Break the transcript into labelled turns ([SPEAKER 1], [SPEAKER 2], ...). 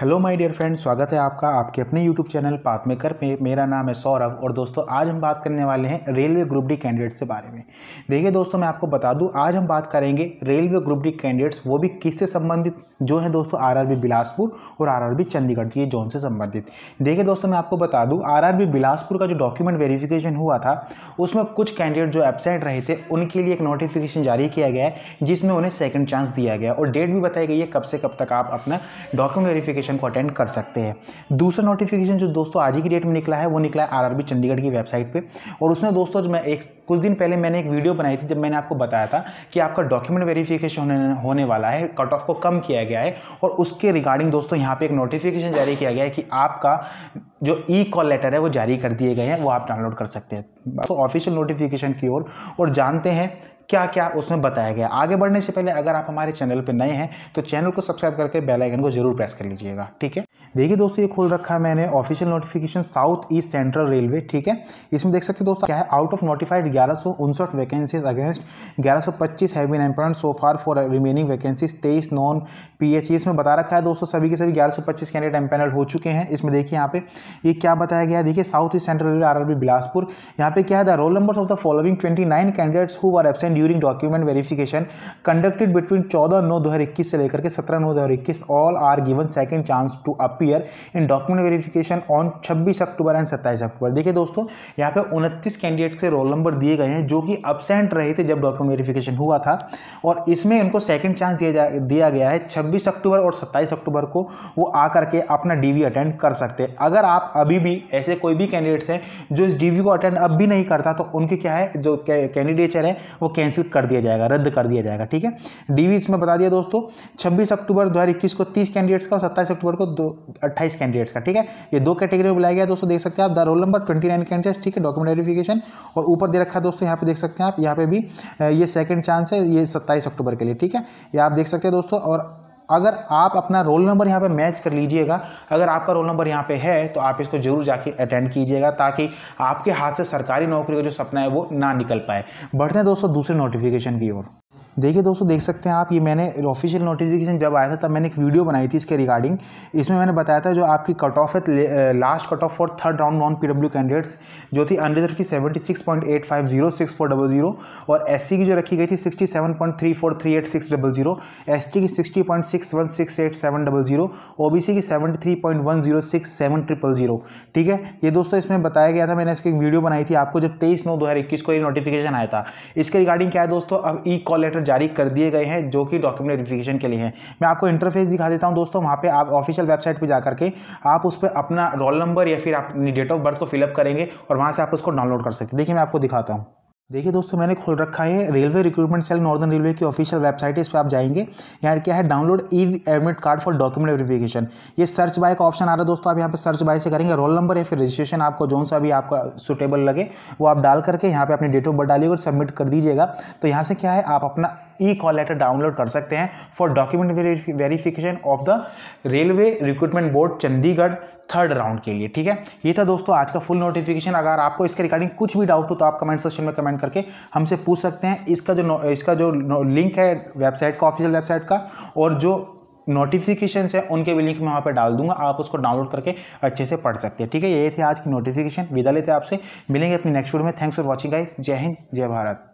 [SPEAKER 1] hello my dear friend स्वागत है आपका आपके अपने यूट्यूब चैनल पाथमेकर में मेरा नाम है सौरभ और दोस्तों आज हम बात करने वाले हैं रेलवे ग्रुप डी कैंडिडेट्स के बारे में देखिए दोस्तों मैं आपको बता दूं आज हम बात करेंगे रेलवे ग्रुप डी कैंडिडेट्स वो भी किससे संबंधित जो है दोस्तों आर बिलासपुर और आर चंडीगढ़ ये जोन से संबंधित देखिए दोस्तों मैं आपको बता दूँ आर बिलासपुर का जो डॉक्यूमेंट वेरीफिकेशन हुआ था उसमें कुछ कैंडिडेट जो एबसेंट रहे थे उनके लिए एक नोटिफिकेशन जारी किया गया है जिसमें उन्हें सेकेंड चांस दिया गया और डेट भी बताई गई है कब से कब तक आप अपना डॉक्यूमेंट वेरीफिकेशन नोटिफिकेशन को अटेंड कर सकते हैं दूसरा नोटिफिकेशन जो दोस्तों आज की डेट में निकला है वो निकला है आर चंडीगढ़ की वेबसाइट पर और उसमें दोस्तों जो मैं एक कुछ दिन पहले मैंने एक वीडियो बनाई थी जब मैंने आपको बताया था कि आपका डॉक्यूमेंट वेरीफिकेशन होने होने वाला है कट ऑफ को कम किया गया है और उसके रिगार्डिंग दोस्तों यहाँ पर एक नोटिफिकेशन जारी किया गया है कि आपका जो ई कॉल लेटर है वो जारी कर दिए गए हैं वो आप डाउनलोड कर सकते हैं तो ऑफिशियल नोटिफिकेशन की ओर और, और जानते हैं क्या क्या उसमें बताया गया आगे बढ़ने से पहले अगर आप हमारे चैनल पर नए हैं तो चैनल को सब्सक्राइब करके बेल आइकन को जरूर प्रेस कर लीजिएगा ठीक है देखिए दोस्तों ये खोल रखा है मैंने official notification South East Central Railway ठीक है इसमें देख सकते हैं दोस्तों क्या है आउट ऑफ नोटिफाइड ग्यारह वैकेंसीज अगेंस्ट ग्यारह सौ पच्चीस heavy so far for remaining vacancies तेईस नॉन पी एच इसमें बता रखा है दोस्तों सभी के सभी ग्यारह सौ पच्चीस कैंडिडेट एम्पेनल हो चुके हैं इसमें देखिए यहाँ पे ये क्या बताया गया देखिए South East Central Railway R Bilaspur यहाँ पे क्या है roll number of the following twenty nine candidates who are absent during document verification conducted between चौदह नौ दो से लेकर के सत्रह नौ दो all are given second chance to appear in document verification on छब्बीस अक्टूबर एंड सत्ताईस अक्टूबर देखिए दोस्तों यहाँ पे उनतीस कैंडिडेट के रोल नंबर दिए गए हैं जो कि अपसेंट रहे थे जब डॉक्यूमेंट वेरीफिकेशन हुआ था और इसमें उनको सेकेंड चांस दिया जा दिया गया है छब्बीस अक्टूबर और सत्ताईस अक्टूबर को वो आ करके अपना डीवी अटेंड कर सकते हैं अगर आप अभी भी ऐसे कोई भी कैंडिडेट्स हैं जो इस डीवी को अटेंड अब भी नहीं करता तो उनके क्या है जो कैंडिडेचर है वो कैंसिल कर दिया जाएगा रद्द कर दिया जाएगा ठीक है डी वी इसमें बता दिया दोस्तों छब्बीस अक्टूबर दो को तीस कैंडिडेट्स का और सत्ताईस अक्टूबर को दो अट्ठाईस कैंडिडेट्स का ठीक है ये दो कैटेगरी में बुलाया गया दोस्तों देख सकते हैं आप the roll number twenty nine candidates ठीक है डॉक्यूमेंट वेरिफिकेशन और ऊपर दे रखा है दोस्तों यहाँ पे देख सकते हैं आप यहाँ पे भी ये सेकंड चांस है ये सत्ताईस अक्टूबर के लिए ठीक है ये आप देख सकते हैं दोस्तों और अगर आप अपना रोल नंबर यहाँ पे मैच कर लीजिएगा अगर आपका रोल नंबर यहाँ पे है तो आप इसको जरूर जाके अटेंड कीजिएगा ताकि आपके हाथ से सरकारी नौकरी का जो सपना है वो ना निकल पाए बढ़ते हैं दोस्तों दूसरे नोटिफिकेशन की ओर देखिए दोस्तों देख सकते हैं आप ये मैंने ऑफिशियल नोटिफिकेशन जब आया था तब मैंने एक वीडियो बनाई थी इसके रिगार्डिंग इसमें मैंने बताया था जो आपकी कट ऑफ है last cut off for third round non P W candidates जो थी अनरिजर्व की seventy six point eight five zero six four double zero और एस की जो रखी गई थी sixty seven point three four three eight six double zero S की sixty point six one six eight seven double zero O B C की seventy three point one zero six seven triple zero ठीक है ये दोस्तों इसमें बताया गया था मैंने इसकी वीडियो बनाई थी आपको जब तेईस नौ दो हज़ार इक्कीस को ये नोटिफिकेशन आया था इसके रिगार्डिंग क्या है दोस्तों अब ई कॉल लेटर जारी कर दिए गए हैं जो कि डॉक्यूमेंट वेरिफिकेशन के लिए हैं मैं आपको इंटरफेस दिखा देता हूँ दोस्तों वहाँ पर आप ऑफिशियल वेबसाइट पर जाकर के आप उस पर अपना रोल नंबर या फिर अपनी डेट ऑफ बर्थ को फिलअप करेंगे और वहाँ से आप उसको डाउनलोड कर सकते देखिए मैं आपको दिखाता हूँ देखिए दोस्तों मैंने खोल रखा है railway recruitment cell northern railway की ऑफिशियल वेबसाइट है इस पर आप जाएंगे यहाँ क्या है download E admit card for document verification ये सर्च बाय का ऑप्शन आ रहा है दोस्तों आप यहाँ पे सर्च बाय से करेंगे रोल नंबर या फिर रजिस्ट्रेशन आपको जो सा भी आपका सुटेबल लगे वो आप डाल करके यहाँ पर अपनी डेट ऑफ बर्थ डालिएगा और सबमिट कर दीजिएगा तो यहाँ से क्या है आप अपना ई कॉल लेटर डाउनलोड कर सकते हैं for document verification of the railway recruitment board Chandigarh third round के लिए ठीक है ये था दोस्तों आज का फुल नोटिफिकेशन अगर आपको इसके रिगार्डिंग कुछ भी डाउट हो तो आप कमेंट सेक्शन में कमेंट करके हमसे पूछ सकते हैं इसका जो इसका जो लिंक है वेबसाइट का ऑफिशियल वेबसाइट का और जो नोटिफिकेशन है उनके भी लिंक मैं वहाँ पर डाल दूंगा आप उसको डाउनलोड करके अच्छे से पढ़ सकते हैं ठीक है ये थी आज की नोटिफिकेशन विदा लेते आपसे मिलेंगे अपनी नेक्स्ट वीडियो में थैंक्स फॉर वॉचिंग गाइस जय हिंद जय भारत